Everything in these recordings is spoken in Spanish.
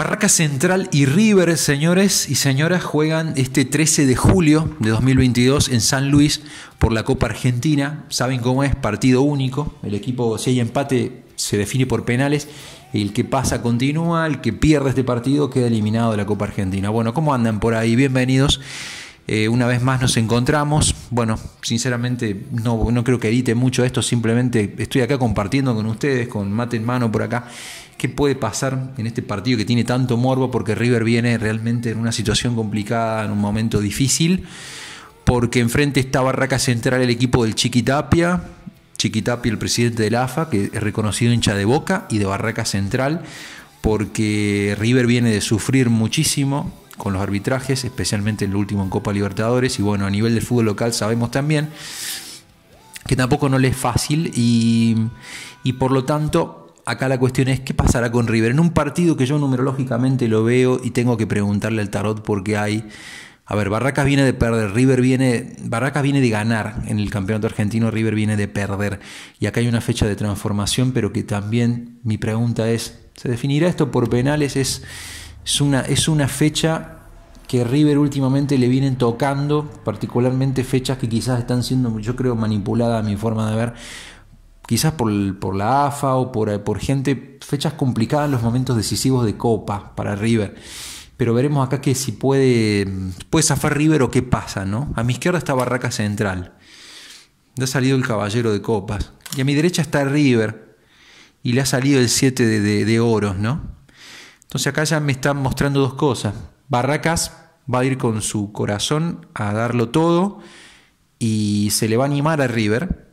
Barraca Central y River, señores y señoras, juegan este 13 de julio de 2022 en San Luis por la Copa Argentina. Saben cómo es, partido único. El equipo, si hay empate, se define por penales. El que pasa continúa, el que pierde este partido queda eliminado de la Copa Argentina. Bueno, ¿cómo andan por ahí? Bienvenidos. Eh, una vez más nos encontramos. Bueno, sinceramente no, no creo que edite mucho esto, simplemente estoy acá compartiendo con ustedes, con mate en mano por acá, qué puede pasar en este partido que tiene tanto morbo, porque River viene realmente en una situación complicada, en un momento difícil, porque enfrente está Barraca Central el equipo del Chiquitapia. Chiquitapia, el presidente del AFA, que es reconocido hincha de Boca y de Barraca Central, porque River viene de sufrir muchísimo, con los arbitrajes, especialmente en el último en Copa Libertadores. Y bueno, a nivel del fútbol local sabemos también que tampoco no le es fácil y, y por lo tanto acá la cuestión es qué pasará con River. En un partido que yo numerológicamente lo veo y tengo que preguntarle al tarot porque hay... A ver, Barracas viene de perder, River viene, Barracas viene de ganar en el campeonato argentino, River viene de perder. Y acá hay una fecha de transformación, pero que también mi pregunta es, ¿se definirá esto por penales? Es, es una, es una fecha que River últimamente le vienen tocando, particularmente fechas que quizás están siendo, yo creo, manipuladas a mi forma de ver, quizás por, por la AFA o por, por gente, fechas complicadas en los momentos decisivos de Copa para River. Pero veremos acá que si puede, puede zafar River o qué pasa, ¿no? A mi izquierda está Barraca Central. Le ha salido el caballero de copas. Y a mi derecha está River. Y le ha salido el 7 de, de, de oros, ¿no? Entonces acá ya me están mostrando dos cosas. Barracas va a ir con su corazón a darlo todo y se le va a animar a River.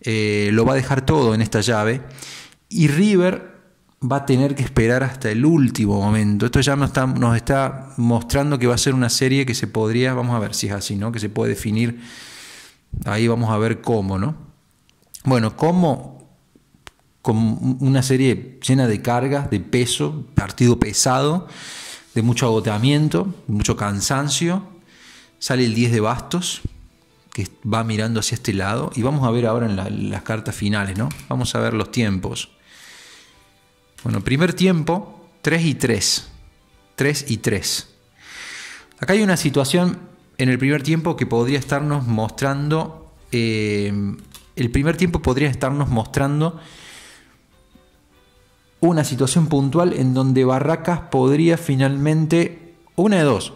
Eh, lo va a dejar todo en esta llave. Y River va a tener que esperar hasta el último momento. Esto ya nos está, nos está, mostrando que va a ser una serie que se podría, vamos a ver si es así, ¿no? Que se puede definir. Ahí vamos a ver cómo, ¿no? Bueno, cómo con una serie llena de cargas, de peso, partido pesado, de mucho agotamiento, mucho cansancio. Sale el 10 de bastos, que va mirando hacia este lado, y vamos a ver ahora en las cartas finales, ¿no? Vamos a ver los tiempos. Bueno, primer tiempo, 3 y 3. 3 y 3. Acá hay una situación en el primer tiempo que podría estarnos mostrando... Eh, el primer tiempo podría estarnos mostrando una situación puntual en donde Barracas podría finalmente, una de dos,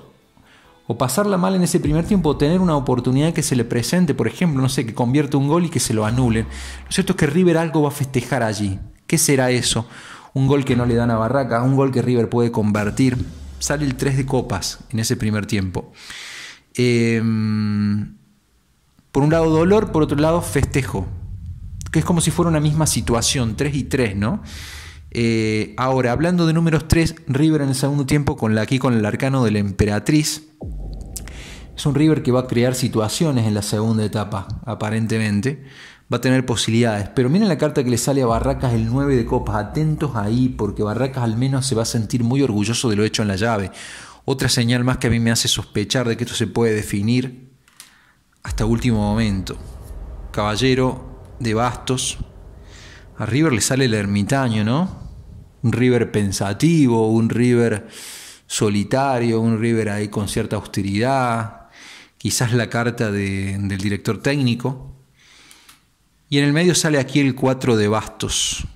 o pasarla mal en ese primer tiempo, o tener una oportunidad que se le presente, por ejemplo, no sé, que convierta un gol y que se lo anulen. Lo cierto es que River algo va a festejar allí. ¿Qué será eso? Un gol que no le dan a Barracas, un gol que River puede convertir. Sale el 3 de copas en ese primer tiempo. Em, por un lado dolor, por otro lado festejo. Que es como si fuera una misma situación, 3 y 3, ¿no? Eh, ahora, hablando de números 3, River en el segundo tiempo, con la, aquí con el arcano de la Emperatriz. Es un River que va a crear situaciones en la segunda etapa, aparentemente. Va a tener posibilidades. Pero miren la carta que le sale a Barracas el 9 de copas. Atentos ahí, porque Barracas al menos se va a sentir muy orgulloso de lo hecho en la llave. Otra señal más que a mí me hace sospechar de que esto se puede definir hasta último momento. Caballero de bastos, a River le sale el ermitaño, ¿no? Un River pensativo, un River solitario, un River ahí con cierta austeridad, quizás la carta del director técnico. Y en el medio sale aquí el 4 de bastos.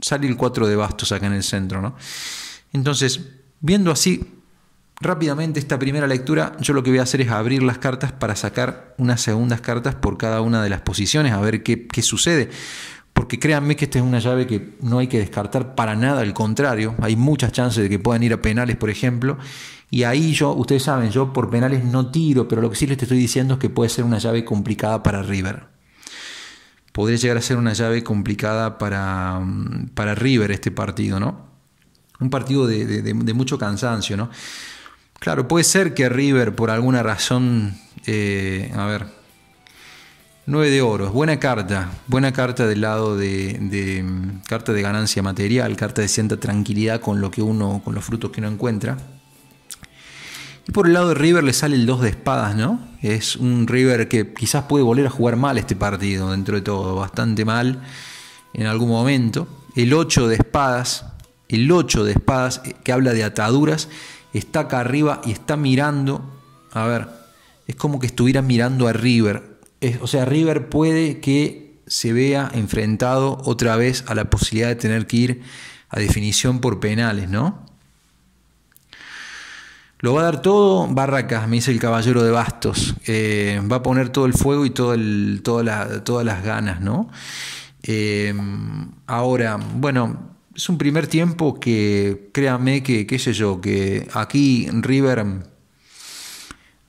Sale el 4 de bastos acá en el centro, ¿no? Entonces, viendo así rápidamente esta primera lectura, yo lo que voy a hacer es abrir las cartas para sacar unas segundas cartas por cada una de las posiciones, a ver qué sucede porque créanme que esta es una llave que no hay que descartar para nada, al contrario, hay muchas chances de que puedan ir a penales, por ejemplo, y ahí yo, ustedes saben, yo por penales no tiro, pero lo que sí les estoy diciendo es que puede ser una llave complicada para River. Podría llegar a ser una llave complicada para, para River este partido, ¿no? Un partido de, mucho cansancio, ¿no? Claro, puede ser que River por alguna razón, eh, a ver, 9 de oro, buena carta, buena carta del lado de, mm, carta de ganancia material, carta de sienta tranquilidad con lo que uno, con los frutos que uno encuentra. Y por el lado de River le sale el 2 de espadas, ¿no? Es un River que quizás puede volver a jugar mal este partido, dentro de todo, bastante mal en algún momento. El 8 de espadas, el 8 de espadas eh, que habla de ataduras, está acá arriba y está mirando, a ver, es como que estuviera mirando a River o sea, River puede que se vea enfrentado otra vez a la posibilidad de tener que ir a definición por penales, ¿no? Lo va a dar todo Barracas, me dice el caballero de bastos. Eh, va a poner todo el fuego y todo todas las ganas, ¿no? Eh, ahora, bueno, es un primer tiempo que, créame que, qué sé yo, que aquí River...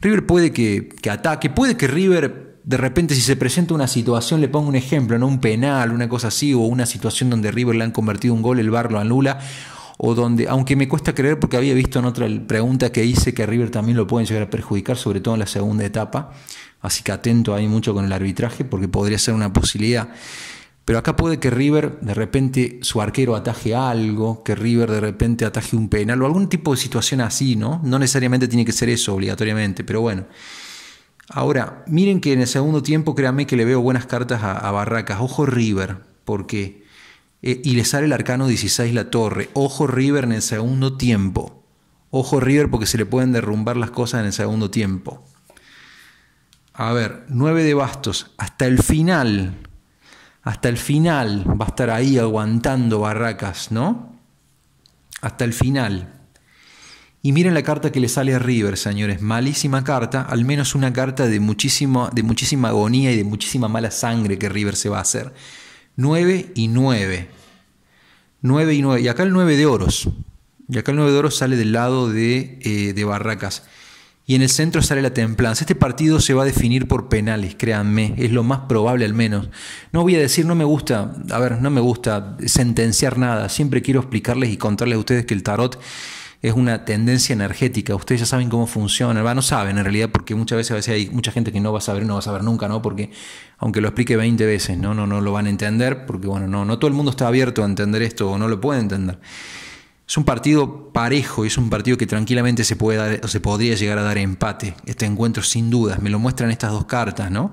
River puede que, que ataque, puede que River de repente si se presenta una situación, le pongo un ejemplo, ¿no? un penal, una cosa así, o una situación donde River le han convertido un gol, el VAR lo anula, o donde, aunque me cuesta creer porque había visto en otra pregunta que hice que River también lo pueden llegar a perjudicar, sobre todo en la segunda etapa, así que atento ahí mucho con el arbitraje porque podría ser una posibilidad. Pero acá puede que River de repente su arquero ataje algo, que River de repente ataje un penal o algún tipo de situación así, ¿no? No necesariamente tiene que ser eso obligatoriamente, pero bueno. Ahora, miren que en el segundo tiempo, créanme que le veo buenas cartas a, Barracas. Ojo River, porque. Eh, y le sale el arcano 16 la torre. Ojo River en el segundo tiempo. Ojo River porque se le pueden derrumbar las cosas en el segundo tiempo. A ver, 9 de bastos. Hasta el final. Hasta el final va a estar ahí aguantando Barracas, ¿no? Hasta el final. Y miren la carta que le sale a River, señores. Malísima carta, al menos una carta de, muchísimo, de muchísima agonía y de muchísima mala sangre que River se va a hacer. 9 y 9. 9 y 9. Y acá el 9 de oros. Y acá el 9 de oros sale del lado de, eh, de Barracas. Y en el centro sale la templanza. Este partido se va a definir por penales, créanme. Es lo más probable al menos. No voy a decir, no me gusta, a ver, no me gusta sentenciar nada. Siempre quiero explicarles y contarles a ustedes que el tarot es una tendencia energética. Ustedes ya saben cómo funciona. Va, no saben en realidad, porque muchas veces, hay mucha gente que no va a saber, no va a saber nunca, ¿no? Porque aunque lo explique 20 veces, ¿no? No, no lo van a entender, porque bueno, no, no todo el mundo está abierto a entender esto o no lo puede entender. Es un partido parejo y es un partido que tranquilamente se puede dar, se podría llegar a dar empate. Este encuentro, sin dudas, me lo muestran estas dos cartas, ¿no?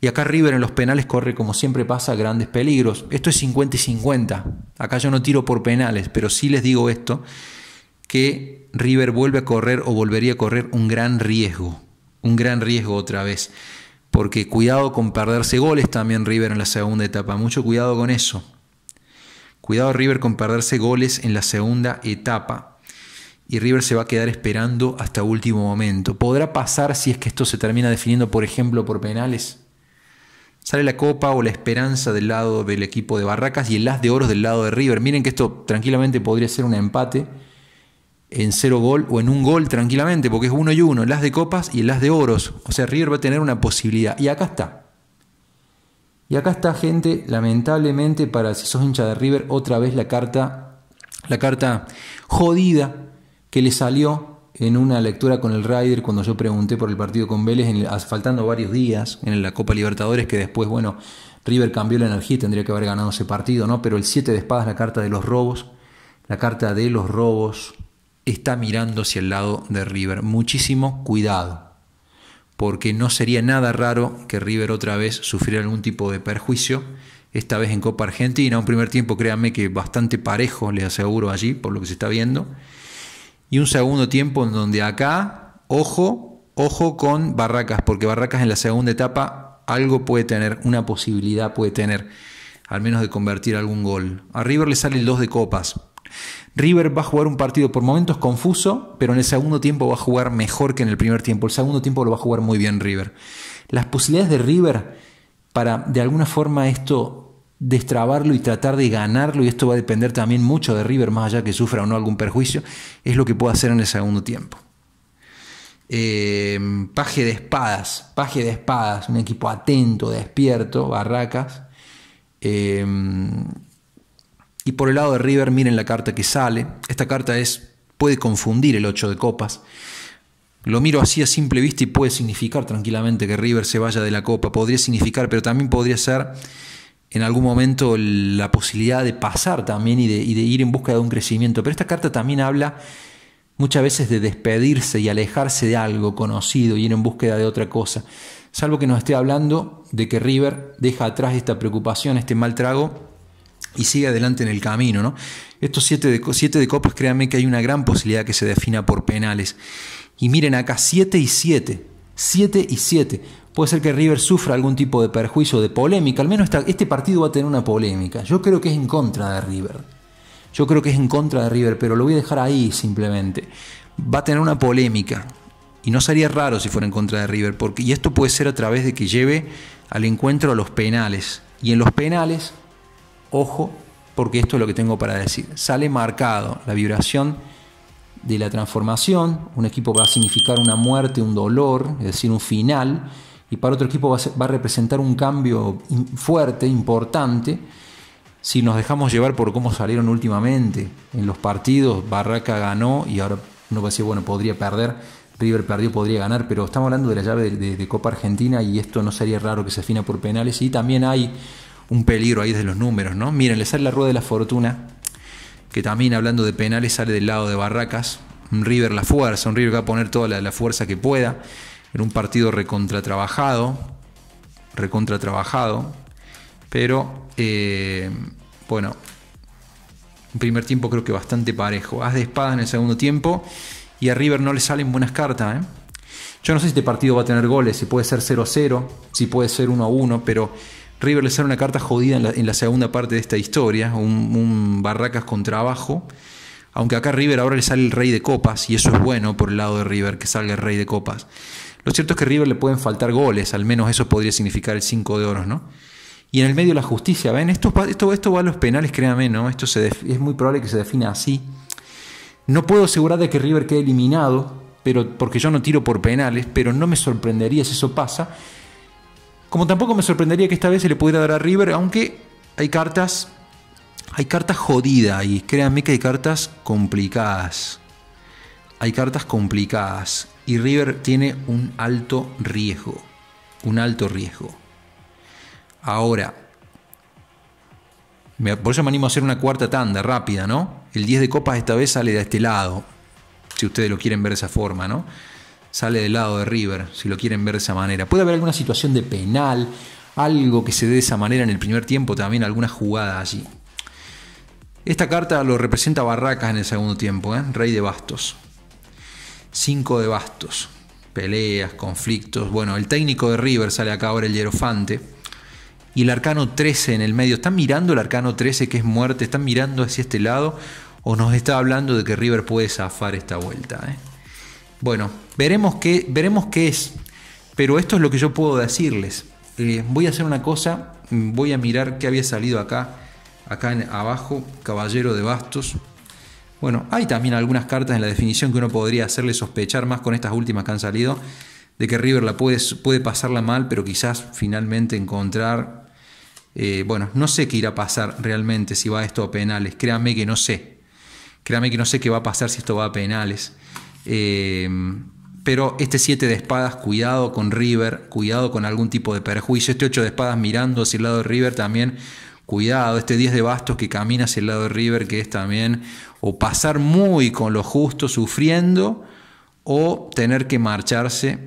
Y acá River en los penales corre, como siempre pasa, grandes peligros. Esto es 50 y 50. Acá yo no tiro por penales, pero sí les digo esto que River vuelve a correr o volvería a correr un gran riesgo, un gran riesgo otra vez, porque cuidado con perderse goles también River en la segunda etapa, mucho cuidado con eso. Cuidado River con perderse goles en la segunda etapa. Y River se va a quedar esperando hasta último momento. ¿Podrá pasar si es que esto se termina definiendo, por ejemplo, por penales? Sale la copa o la esperanza del lado del equipo de Barracas y el Las de oros del lado de River. Miren que esto tranquilamente podría ser un empate en cero gol o en un gol tranquilamente, porque es uno y uno, las de copas y en las de oros. O sea, River va a tener una posibilidad. Y acá está. Y acá está, gente, lamentablemente, para si sos hincha de River, otra vez la carta, la carta jodida que le salió en una lectura con el Rider cuando yo pregunté por el partido con Vélez, en varios días en la Copa Libertadores, que después, bueno, River cambió la energía y tendría que haber ganado ese partido, ¿no? Pero el 7 de espadas, la carta de los robos, la carta de los robos, está mirando hacia el lado de River. Muchísimo cuidado, porque no sería nada raro que River otra vez sufriera algún tipo de perjuicio, esta vez en Copa Argentina, un primer tiempo créanme que bastante parejo, les aseguro allí, por lo que se está viendo, y un segundo tiempo en donde acá, ojo, ojo con Barracas, porque Barracas en la segunda etapa algo puede tener, una posibilidad puede tener, al menos de convertir algún gol. A River le sale el de copas, River va a jugar un partido por momentos confuso, pero en el segundo tiempo va a jugar mejor que en el primer tiempo. El segundo tiempo lo va a jugar muy bien River. Las posibilidades de River para de alguna forma esto destrabarlo y tratar de ganarlo, y esto va a depender también mucho de River, más allá que sufra o no algún perjuicio, es lo que puede hacer en el segundo tiempo. Eh, paje de espadas, paje de espadas, un equipo atento, despierto, barracas. Eh, y por el lado de River, miren la carta que sale. Esta carta es puede confundir el 8 de copas. Lo miro así a simple vista y puede significar tranquilamente que River se vaya de la copa. Podría significar, pero también podría ser en algún momento la posibilidad de pasar también y de, ir en busca de un crecimiento. Pero esta carta también habla muchas veces de despedirse y alejarse de algo conocido, y ir en búsqueda de otra cosa. Salvo que nos esté hablando de que River deja atrás esta preocupación, este mal trago, y sigue adelante en el camino. ¿no? Estos siete de, siete de copas, créanme que hay una gran posibilidad que se defina por penales. Y miren acá, 7 y 7. 7 y 7. Puede ser que River sufra algún tipo de perjuicio, de polémica. Al menos este partido va a tener una polémica. Yo creo que es en contra de River. Yo creo que es en contra de River, pero lo voy a dejar ahí simplemente. Va a tener una polémica. Y no sería raro si fuera en contra de River. Porque, y esto puede ser a través de que lleve al encuentro a los penales. Y en los penales ojo, porque esto es lo que tengo para decir. Sale marcado la vibración de la transformación, un equipo va a significar una muerte, un dolor, es decir, un final, y para otro equipo va a, representar un cambio fuerte, importante. Si nos dejamos llevar por cómo salieron últimamente en los partidos, Barraca ganó y ahora uno va a decir, bueno, podría perder, River perdió, podría ganar, pero estamos hablando de la llave de Copa Argentina y esto no sería raro que se afina por penales y también hay un peligro ahí desde los números, ¿no? Miren, le sale la rueda de la fortuna, que también hablando de penales sale del lado de Barracas. River la fuerza, un River va a poner toda la, fuerza que pueda. En un partido recontratrabajado, recontratrabajado. Pero, eh, bueno, un primer tiempo creo que bastante parejo. Haz de espada en el segundo tiempo y a River no le salen buenas cartas. ¿eh? Yo no sé si este partido va a tener goles, si puede ser 0-0, si puede ser 1-1, pero River le sale una carta jodida en la, segunda parte de esta historia, un, Barracas con trabajo. Aunque acá River ahora le sale el rey de copas, y eso es bueno por el lado de River, que salga el rey de copas. Lo cierto es que a River le pueden faltar goles, al menos eso podría significar el 5 de oros, ¿no? Y en el medio la justicia, ¿ven? Esto, esto va a los penales, créanme, ¿no? Esto se es muy probable que se defina así. No puedo asegurar de que River quede eliminado, pero, porque yo no tiro por penales, pero no me sorprendería si eso pasa, como tampoco me sorprendería que esta vez se le pudiera dar a River, aunque hay cartas. Hay cartas jodidas y créanme que hay cartas complicadas. Hay cartas complicadas. Y River tiene un alto riesgo. Un alto riesgo. Ahora, por eso me animo a hacer una cuarta tanda rápida, ¿no? El 10 de copas esta vez sale de este lado, si ustedes lo quieren ver de esa forma, ¿no? sale del lado de River, si lo quieren ver de esa manera. Puede haber alguna situación de penal, algo que se dé de esa manera en el primer tiempo, también alguna jugada allí. Esta carta lo representa Barracas en el segundo tiempo, ¿eh? Rey de Bastos. Cinco de Bastos. Peleas, conflictos. Bueno, el técnico de River sale acá ahora el Hierofante. Y el arcano 13 en el medio. ¿Están mirando el arcano 13 que es muerte? ¿Están mirando hacia este lado? ¿O nos está hablando de que River puede zafar esta vuelta? ¿eh? Bueno, veremos qué, veremos qué es. Pero esto es lo que yo puedo decirles. Eh, voy a hacer una cosa, mm, voy a mirar qué había salido acá, acá en, abajo, Caballero de Bastos. Bueno, hay también algunas cartas en la definición que uno podría hacerle sospechar más con estas últimas que han salido, de que River la puede, puede pasarla mal, pero quizás finalmente encontrar... Eh, bueno, no sé qué irá a pasar realmente si va esto a penales, créame que no sé. Créame que no sé qué va a pasar si esto va a penales. Eh, pero este 7 de espadas, cuidado con River, cuidado con algún tipo de perjuicio. Este 8 de espadas mirando hacia el lado de River también, cuidado. Este 10 de bastos que camina hacia el lado de River, que es también o pasar muy con lo justo, sufriendo, o tener que marcharse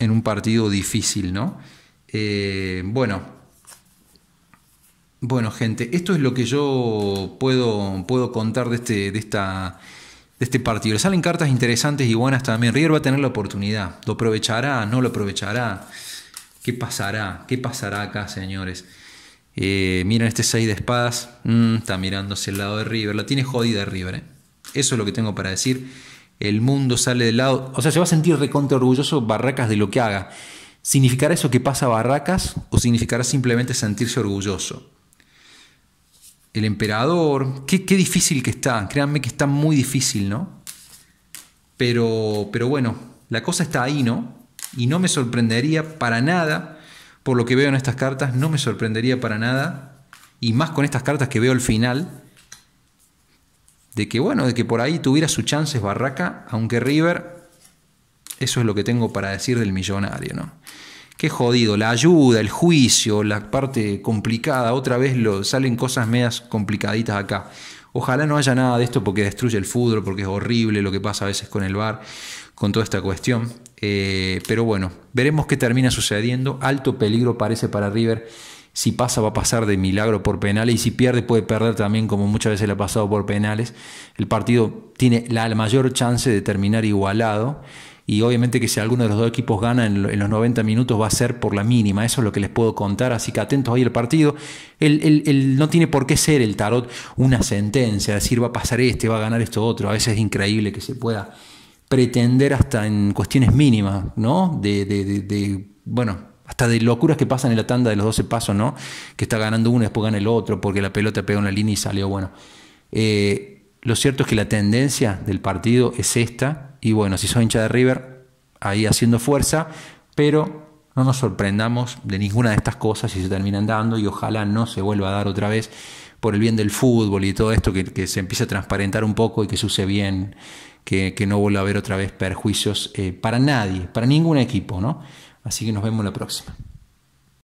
en un partido difícil, ¿no? Eh, bueno, bueno, gente, esto es lo que yo puedo, puedo contar de, este, de esta de este partido. salen cartas interesantes y buenas también. River va a tener la oportunidad. ¿Lo aprovechará? ¿No lo aprovechará? ¿Qué pasará? ¿Qué pasará acá, señores? Eh, miren este 6 de espadas. Mm, está mirándose el lado de River. La tiene jodida River. ¿eh? Eso es lo que tengo para decir. El mundo sale del lado. O sea, se va a sentir recontra orgulloso Barracas de lo que haga. ¿Significará eso que pasa Barracas o significará simplemente sentirse orgulloso? el emperador. Qué, difícil que está, créanme que está muy difícil, ¿no? Pero, pero bueno, la cosa está ahí, ¿no? Y no me sorprendería para nada, por lo que veo en estas cartas, no me sorprendería para nada, y más con estas cartas que veo al final, de que bueno, de que por ahí tuviera su chances Barraca, aunque River, eso es lo que tengo para decir del millonario, ¿no? qué jodido, la ayuda, el juicio, la parte complicada, otra vez lo, salen cosas medias complicaditas acá. Ojalá no haya nada de esto porque destruye el fútbol, porque es horrible lo que pasa a veces con el bar, con toda esta cuestión. Eh, pero bueno, veremos qué termina sucediendo. Alto peligro parece para River. Si pasa, va a pasar de milagro por penales. Y si pierde, puede perder también, como muchas veces le ha pasado por penales. El partido tiene la mayor chance de terminar igualado y obviamente que si alguno de los dos equipos gana en, los 90 minutos va a ser por la mínima, eso es lo que les puedo contar, así que atentos ahí al partido. El, el, no tiene por qué ser el tarot una sentencia, decir va a pasar este, va a ganar esto otro, a veces es increíble que se pueda pretender hasta en cuestiones mínimas, ¿no? de, de, bueno, hasta de locuras que pasan en la tanda de los 12 pasos, ¿no? Que está ganando uno y después gana el otro porque la pelota pega en la línea y salió bueno. Eh, lo cierto es que la tendencia del partido es esta y bueno, si son hincha de River, ahí haciendo fuerza, pero no nos sorprendamos de ninguna de estas cosas si se terminan dando y ojalá no se vuelva a dar otra vez por el bien del fútbol y todo esto que, se empiece a transparentar un poco y que use bien, que, no vuelva a haber otra vez perjuicios eh, para nadie, para ningún equipo, ¿no? Así que nos vemos la próxima.